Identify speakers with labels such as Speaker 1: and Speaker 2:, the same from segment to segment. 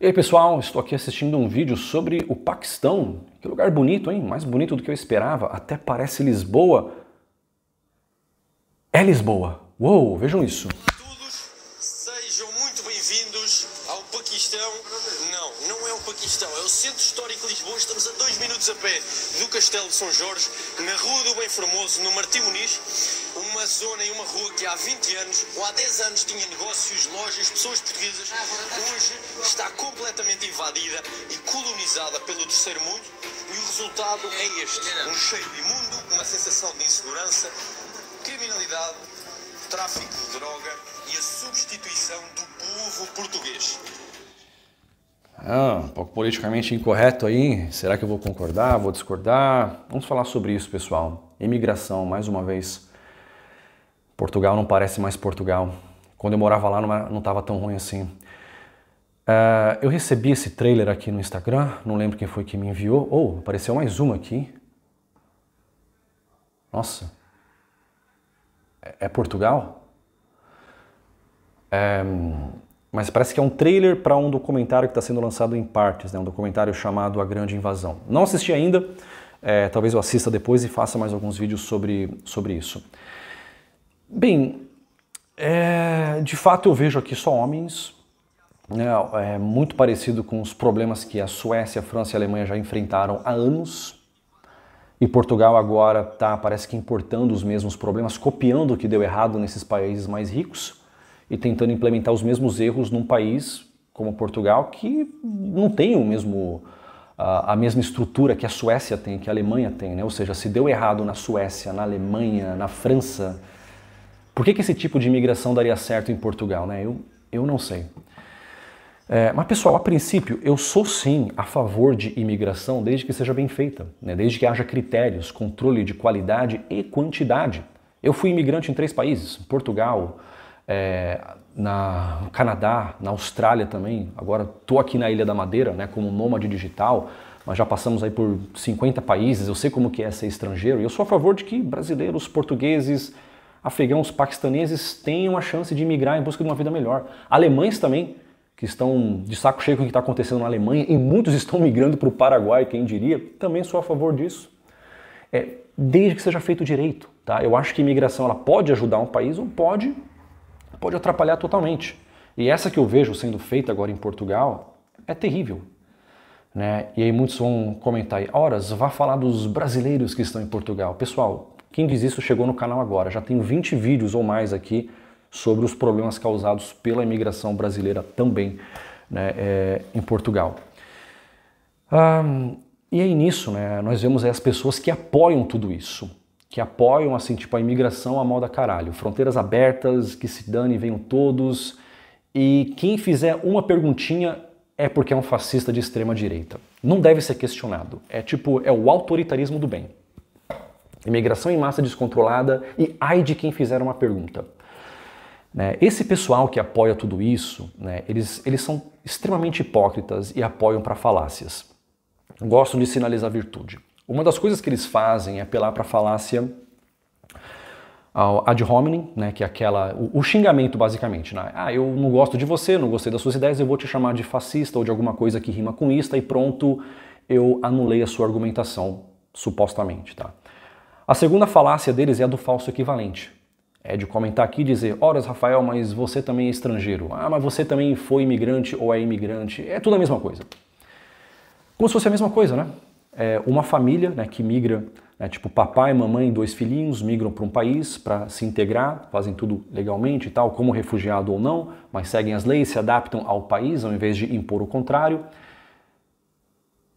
Speaker 1: E aí pessoal, estou aqui assistindo um vídeo sobre o Paquistão. Que lugar bonito, hein? Mais bonito do que eu esperava. Até parece Lisboa. É Lisboa. Uou, vejam isso. Olá a todos, sejam muito bem-vindos ao Paquistão. Não, não é o Paquistão, é o Centro Histórico de Lisboa. Estamos a dois minutos a pé do Castelo de São Jorge, na Rua do Bem Formoso, no Martim Muniz zona, em uma rua que há 20 anos ou há 10 anos tinha negócios, lojas, pessoas portuguesas, hoje está completamente invadida e colonizada pelo terceiro mundo e o resultado é este, um cheiro imundo, uma sensação de insegurança, criminalidade, tráfico de droga e a substituição do povo português. Ah, um pouco politicamente incorreto aí. Será que eu vou concordar? Vou discordar? Vamos falar sobre isso, pessoal. Imigração, mais uma vez, Portugal não parece mais Portugal. Quando eu morava lá não estava tão ruim assim. Uh, eu recebi esse trailer aqui no Instagram, não lembro quem foi que me enviou. Ou oh, apareceu mais uma aqui. Nossa. É, é, Portugal? É, mas parece que é um trailer para um documentário que está sendo lançado em partes, né? um documentário chamado A Grande Invasão. Não assisti ainda, é, talvez eu assista depois e faça mais alguns vídeos sobre, sobre isso. Bem, é, de fato eu vejo aqui só homens, né? é muito parecido com os problemas que a Suécia, a França e a Alemanha já enfrentaram há anos. E Portugal agora está, parece que importando os mesmos problemas, copiando o que deu errado nesses países mais ricos e tentando implementar os mesmos erros num país como Portugal que não tem o mesmo a mesma estrutura que a Suécia tem, que a Alemanha tem, né? Ou seja, se deu errado na Suécia, na Alemanha, na França, por que, que esse tipo de imigração daria certo em Portugal? Né? Eu, eu não sei. É, mas pessoal, a princípio, eu sou sim a favor de imigração desde que seja bem feita, né? desde que haja critérios, controle de qualidade e quantidade. Eu fui imigrante em três países: Portugal, é, na Canadá, na Austrália também. Agora estou aqui na Ilha da Madeira, né, como nômade digital, mas já passamos aí por 50 países. Eu sei como que é ser estrangeiro. E eu sou a favor de que brasileiros, portugueses, afegãos, paquistaneses tenham a chance de migrar em busca de uma vida melhor. Alemães também, que estão de saco cheio com o que está acontecendo na Alemanha, e muitos estão migrando para o Paraguai, quem diria, também sou a favor disso. É, desde que seja feito direito. Tá? Eu acho que a imigração ela pode ajudar um país ou pode, pode atrapalhar totalmente. E essa que eu vejo sendo feita agora em Portugal é terrível. Né? E aí muitos vão comentar aí, horas, vá falar dos brasileiros que estão em Portugal. Pessoal, quem diz isso chegou no canal agora. Já tenho 20 vídeos ou mais aqui sobre os problemas causados pela imigração brasileira também né, é, em Portugal. Um, e aí nisso, né, nós vemos as pessoas que apoiam tudo isso, que apoiam assim, tipo, a imigração a moda caralho, fronteiras abertas, que se dane, venham todos. E quem fizer uma perguntinha é porque é um fascista de extrema direita. Não deve ser questionado. É tipo, é o autoritarismo do bem. Imigração em massa descontrolada e ai de quem fizer uma pergunta. Né, esse pessoal que apoia tudo isso, né, eles, eles são extremamente hipócritas e apoiam para falácias. Gostam de sinalizar virtude. Uma das coisas que eles fazem é apelar para a falácia ad hominem, né, que é aquela, o, o xingamento basicamente. Né? Ah, eu não gosto de você, não gostei das suas ideias, eu vou te chamar de fascista ou de alguma coisa que rima com ista e pronto, eu anulei a sua argumentação, supostamente. Tá? A segunda falácia deles é a do falso equivalente. É de comentar aqui e dizer, horas Rafael, mas você também é estrangeiro. Ah, mas você também foi imigrante ou é imigrante. É tudo a mesma coisa. Como se fosse a mesma coisa, né? É uma família né, que migra, né, tipo papai, mamãe, dois filhinhos, migram para um país para se integrar, fazem tudo legalmente e tal, como refugiado ou não, mas seguem as leis, se adaptam ao país ao invés de impor o contrário.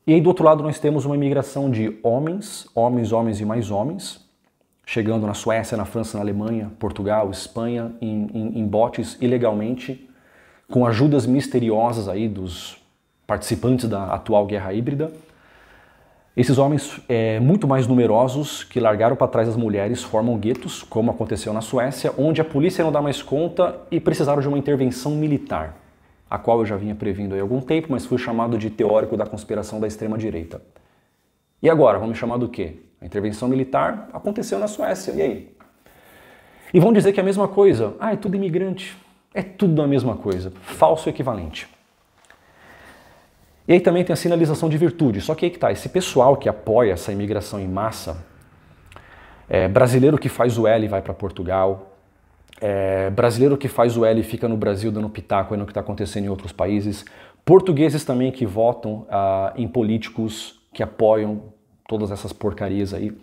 Speaker 1: E aí do outro lado nós temos uma imigração de homens, homens, homens e mais homens, chegando na Suécia, na França, na Alemanha, Portugal, Espanha, em, em, em botes ilegalmente, com ajudas misteriosas aí dos participantes da atual guerra híbrida. Esses homens é, muito mais numerosos que largaram para trás as mulheres formam guetos, como aconteceu na Suécia, onde a polícia não dá mais conta e precisaram de uma intervenção militar a qual eu já vinha previndo há algum tempo, mas fui chamado de teórico da conspiração da extrema-direita. E agora, vão me chamar do quê? A intervenção militar aconteceu na Suécia, e aí? E vão dizer que é a mesma coisa. Ah, é tudo imigrante. É tudo a mesma coisa. Falso equivalente. E aí também tem a sinalização de virtude. Só que aí que tá, esse pessoal que apoia essa imigração em massa, é, brasileiro que faz o L e vai para Portugal, é, brasileiro que faz o L e fica no Brasil dando pitaco no que está acontecendo em outros países. Portugueses também que votam ah, em políticos que apoiam todas essas porcarias aí.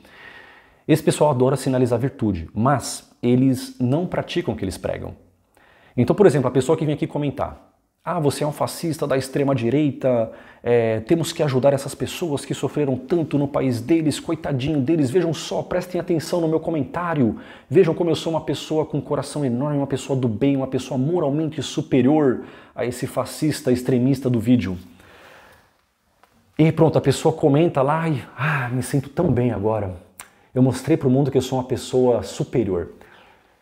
Speaker 1: Esse pessoal adora sinalizar virtude, mas eles não praticam o que eles pregam. Então, por exemplo, a pessoa que vem aqui comentar, ah, você é um fascista da extrema-direita, é, temos que ajudar essas pessoas que sofreram tanto no país deles, coitadinho deles. Vejam só, prestem atenção no meu comentário. Vejam como eu sou uma pessoa com um coração enorme, uma pessoa do bem, uma pessoa moralmente superior a esse fascista extremista do vídeo. E pronto, a pessoa comenta lá e ah, me sinto tão bem agora. Eu mostrei para o mundo que eu sou uma pessoa superior.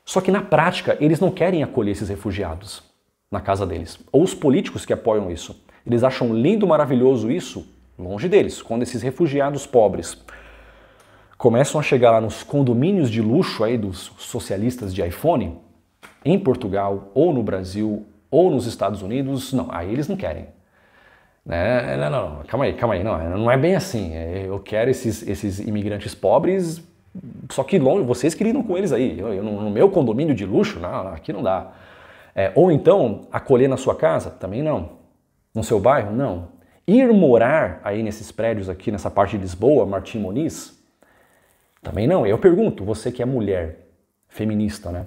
Speaker 1: Só que na prática, eles não querem acolher esses refugiados na casa deles. Ou os políticos que apoiam isso. Eles acham lindo, maravilhoso isso? Longe deles. Quando esses refugiados pobres começam a chegar lá nos condomínios de luxo aí dos socialistas de iPhone, em Portugal ou no Brasil ou nos Estados Unidos, não, aí eles não querem. Né? Não, não, não, calma aí, calma aí, não, não é bem assim. Eu quero esses, esses imigrantes pobres, só que longe, vocês que lidam com eles aí. Eu, eu, no meu condomínio de luxo, não, aqui não dá. É, ou então, acolher na sua casa? Também não. No seu bairro? Não. Ir morar aí nesses prédios aqui, nessa parte de Lisboa, Martim Moniz? Também não. Eu pergunto, você que é mulher, feminista, né?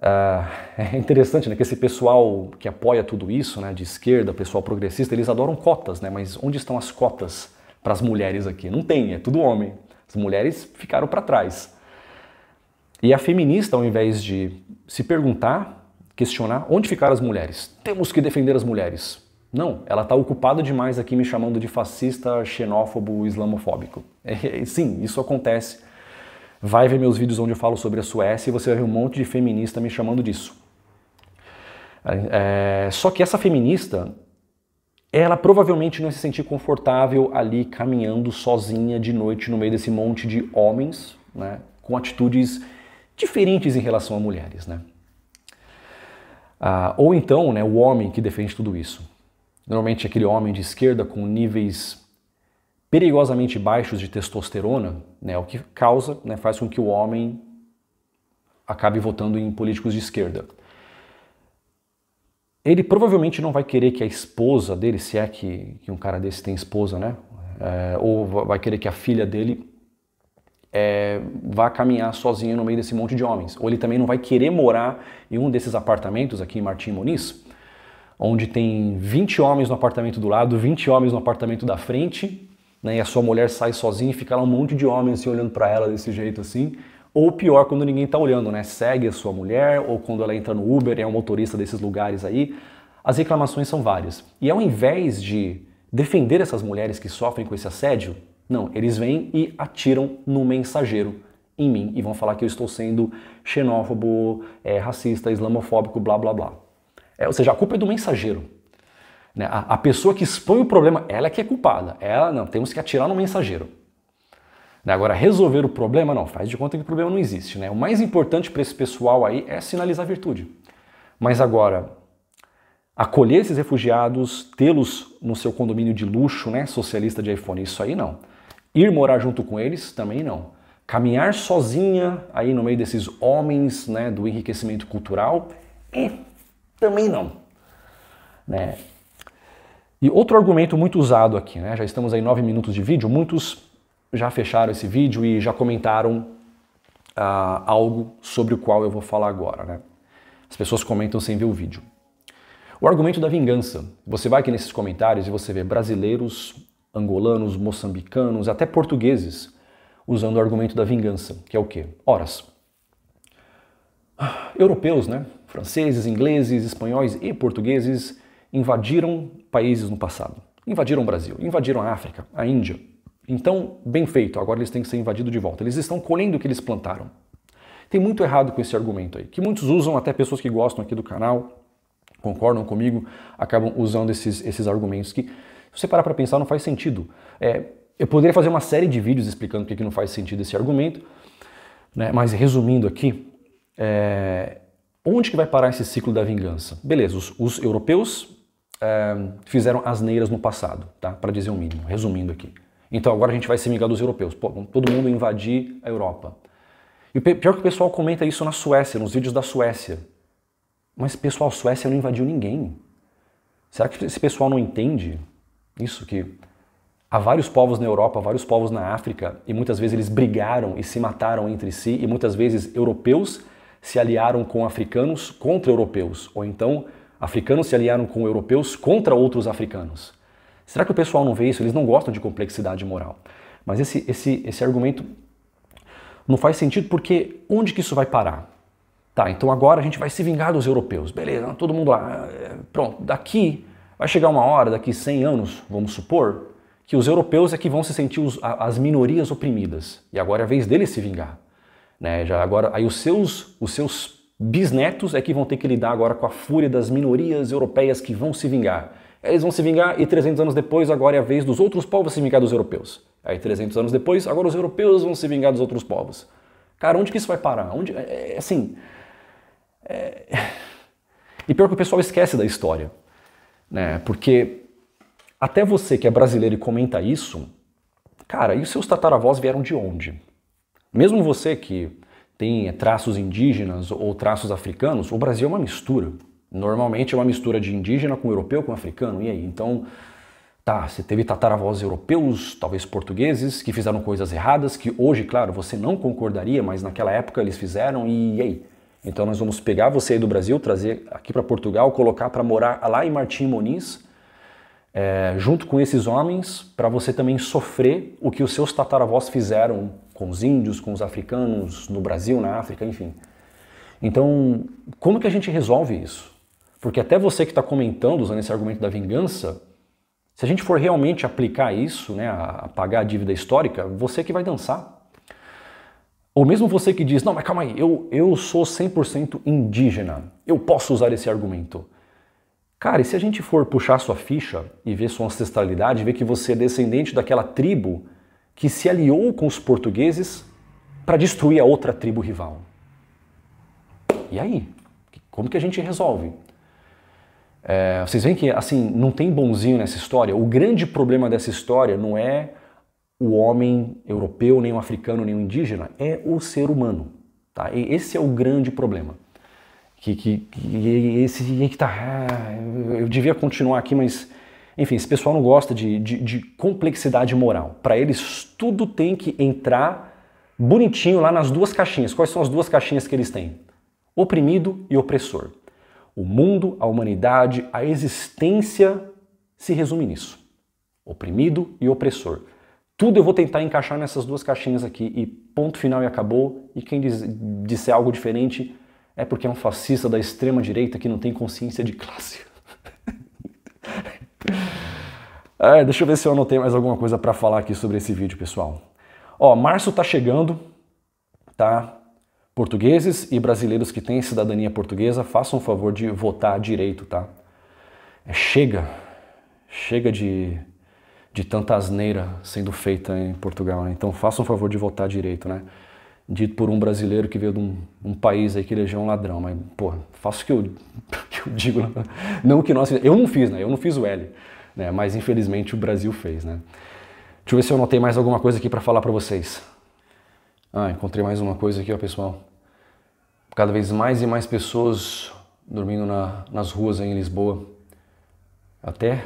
Speaker 1: Ah, é interessante, né, que esse pessoal que apoia tudo isso, né, de esquerda, pessoal progressista, eles adoram cotas, né? Mas onde estão as cotas para as mulheres aqui? Não tem, é tudo homem. As mulheres ficaram para trás. E a feminista, ao invés de se perguntar, questionar onde ficaram as mulheres. Temos que defender as mulheres. Não, ela está ocupada demais aqui me chamando de fascista, xenófobo, islamofóbico. É, sim, isso acontece. Vai ver meus vídeos onde eu falo sobre a Suécia e você vai ver um monte de feminista me chamando disso. É, só que essa feminista, ela provavelmente não se sentir confortável ali caminhando sozinha de noite no meio desse monte de homens, né, com atitudes diferentes em relação a mulheres, né? Ah, ou então, né, o homem que defende tudo isso. Normalmente aquele homem de esquerda com níveis perigosamente baixos de testosterona, né, é o que causa, né, faz com que o homem acabe votando em políticos de esquerda. Ele provavelmente não vai querer que a esposa dele, se é que, que um cara desse tem esposa, né, é, ou vai querer que a filha dele é, vá caminhar sozinho no meio desse monte de homens. Ou ele também não vai querer morar em um desses apartamentos aqui em Martim Moniz, onde tem 20 homens no apartamento do lado, 20 homens no apartamento da frente, né, e a sua mulher sai sozinha e fica lá um monte de homens assim, olhando para ela desse jeito assim. Ou pior, quando ninguém está olhando, né? Segue a sua mulher, ou quando ela entra no Uber, é um motorista desses lugares aí. As reclamações são várias. E ao invés de defender essas mulheres que sofrem com esse assédio, não, eles vêm e atiram no mensageiro em mim e vão falar que eu estou sendo xenófobo, é, racista, islamofóbico, blá blá blá. É, ou seja, a culpa é do mensageiro. Né? A, a, pessoa que expõe o problema, ela é que é culpada. Ela não, temos que atirar no mensageiro. Né? Agora, resolver o problema, não, faz de conta que o problema não existe. Né? O mais importante para esse pessoal aí é sinalizar virtude. Mas agora, acolher esses refugiados, tê-los no seu condomínio de luxo, né, socialista de iPhone, isso aí não. Ir morar junto com eles? Também não. Caminhar sozinha aí no meio desses homens né, do enriquecimento cultural? É, também não. Né? E outro argumento muito usado aqui, né? já estamos aí nove minutos de vídeo, muitos já fecharam esse vídeo e já comentaram ah, algo sobre o qual eu vou falar agora. Né? As pessoas comentam sem ver o vídeo. O argumento da vingança. Você vai aqui nesses comentários e você vê brasileiros angolanos, moçambicanos, até portugueses, usando o argumento da vingança, que é o quê? Horas. Europeus, né? Franceses, ingleses, espanhóis e portugueses invadiram países no passado. Invadiram o Brasil, invadiram a África, a Índia. Então, bem feito, agora eles têm que ser invadidos de volta. Eles estão colhendo o que eles plantaram. Tem muito errado com esse argumento aí, que muitos usam, até pessoas que gostam aqui do canal, concordam comigo, acabam usando esses, esses argumentos que se você parar para pensar, não faz sentido. É, eu poderia fazer uma série de vídeos explicando por que não faz sentido esse argumento, né? mas resumindo aqui, é, onde que vai parar esse ciclo da vingança? Beleza, os, os europeus é, fizeram asneiras no passado, tá? para dizer o um mínimo, resumindo aqui. Então agora a gente vai se vingar dos europeus. Pô, todo mundo invadir a Europa. E pior que o pessoal comenta isso na Suécia, nos vídeos da Suécia. Mas pessoal, a Suécia não invadiu ninguém. Será que esse pessoal não entende isso que há vários povos na Europa, vários povos na África, e muitas vezes eles brigaram e se mataram entre si, e muitas vezes europeus se aliaram com africanos contra europeus, ou então africanos se aliaram com europeus contra outros africanos. Será que o pessoal não vê isso? Eles não gostam de complexidade moral. Mas esse, esse, esse argumento não faz sentido porque onde que isso vai parar? Tá, então agora a gente vai se vingar dos europeus. Beleza, todo mundo lá. É, pronto, daqui Vai chegar uma hora, daqui 100 anos, vamos supor, que os europeus é que vão se sentir os, as minorias oprimidas. E agora é a vez deles se vingar. Né? Já agora, aí os seus, os seus bisnetos é que vão ter que lidar agora com a fúria das minorias europeias que vão se vingar. Eles vão se vingar e 300 anos depois, agora é a vez dos outros povos se vingar dos europeus. Aí 300 anos depois, agora os europeus vão se vingar dos outros povos. Cara, onde que isso vai parar? Onde, é, é assim... É... E pior que o pessoal esquece da história né? Porque até você que é brasileiro e comenta isso, cara, e os seus tataravós vieram de onde? Mesmo você que tem traços indígenas ou traços africanos, o Brasil é uma mistura. Normalmente é uma mistura de indígena com europeu com africano. E aí? Então, tá, você teve tataravós europeus, talvez portugueses, que fizeram coisas erradas, que hoje, claro, você não concordaria, mas naquela época eles fizeram, e aí? Então nós vamos pegar você aí do Brasil, trazer aqui para Portugal, colocar para morar lá em Martim Moniz, é, junto com esses homens, para você também sofrer o que os seus tataravós fizeram com os índios, com os africanos, no Brasil, na África, enfim. Então, como que a gente resolve isso? Porque até você que está comentando, usando esse argumento da vingança, se a gente for realmente aplicar isso, né, a pagar a dívida histórica, você que vai dançar. Ou mesmo você que diz, não, mas calma aí, eu, eu sou 100% indígena, eu posso usar esse argumento. Cara, e se a gente for puxar sua ficha e ver sua ancestralidade, ver que você é descendente daquela tribo que se aliou com os portugueses para destruir a outra tribo rival? E aí? Como que a gente resolve? É, vocês veem que, assim, não tem bonzinho nessa história. O grande problema dessa história não é o homem europeu, nem o africano, nem o indígena, é o ser humano. Tá? E esse é o grande problema. Que, que, que esse que tá. Ah, eu devia continuar aqui, mas. Enfim, esse pessoal não gosta de, de, de complexidade moral. Para eles, tudo tem que entrar bonitinho lá nas duas caixinhas. Quais são as duas caixinhas que eles têm? Oprimido e opressor. O mundo, a humanidade, a existência se resume nisso: oprimido e opressor. Tudo eu vou tentar encaixar nessas duas caixinhas aqui e ponto final e acabou. E quem diz, disser algo diferente é porque é um fascista da extrema direita que não tem consciência de classe. é, deixa eu ver se eu anotei mais alguma coisa para falar aqui sobre esse vídeo, pessoal. Ó, março tá chegando, tá? Portugueses e brasileiros que têm cidadania portuguesa, façam o favor de votar direito, tá? É, chega, chega de de tanta asneira sendo feita em Portugal. Né? Então façam um favor de votar direito, né? Dito por um brasileiro que veio de um, um país aí que elegeu é um ladrão, mas, pô, faço o que eu, que eu digo, não o que nós Eu não fiz, né? Eu não fiz o L, né? Mas infelizmente o Brasil fez, né? Deixa eu ver se eu anotei mais alguma coisa aqui para falar para vocês. Ah, encontrei mais uma coisa aqui, ó, pessoal. Cada vez mais e mais pessoas dormindo na, nas ruas aí em Lisboa. Até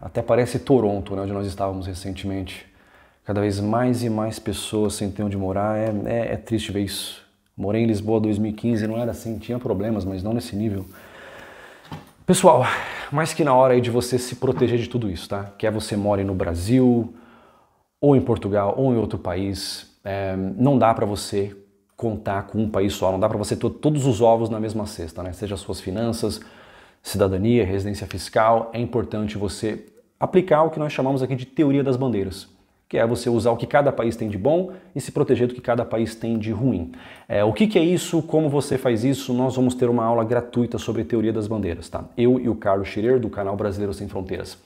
Speaker 1: até parece Toronto, né, onde nós estávamos recentemente. Cada vez mais e mais pessoas sem ter onde morar, é, é, é triste ver isso. Morei em Lisboa 2015, não era assim, tinha problemas, mas não nesse nível. Pessoal, mais que na hora aí de você se proteger de tudo isso, tá? Quer você more no Brasil, ou em Portugal, ou em outro país, é, não dá para você contar com um país só, não dá para você ter todos os ovos na mesma cesta, né? Seja as suas finanças, cidadania, residência fiscal, é importante você aplicar o que nós chamamos aqui de teoria das bandeiras que é você usar o que cada país tem de bom e se proteger do que cada país tem de ruim. É, o que, que, é isso? Como você faz isso? Nós vamos ter uma aula gratuita sobre teoria das bandeiras, tá? Eu e o Carlos Schirer, do canal Brasileiro Sem Fronteiras.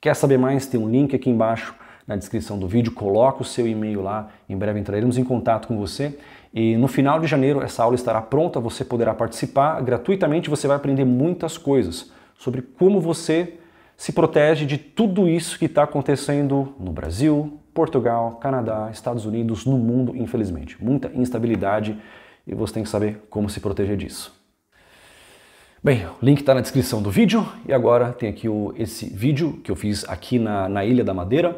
Speaker 1: Quer saber mais? Tem um link aqui embaixo na descrição do vídeo, coloca o seu e-mail lá, em breve entraremos em contato com você. E no final de janeiro essa aula estará pronta, você poderá participar gratuitamente, você vai aprender muitas coisas sobre como você se protege de tudo isso que está acontecendo no Brasil, Portugal, Canadá, Estados Unidos, no mundo, infelizmente. Muita instabilidade e você tem que saber como se proteger disso. Bem, o link está na descrição do vídeo e agora tem aqui o, esse vídeo que eu fiz aqui na, na Ilha da Madeira.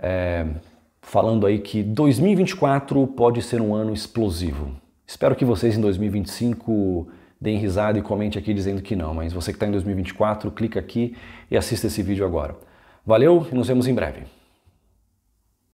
Speaker 1: É falando aí que 2024 pode ser um ano explosivo. Espero que vocês em 2025 deem risada e comente aqui dizendo que não, mas você que está em 2024, clica aqui e assista esse vídeo agora. Valeu e nos vemos em breve.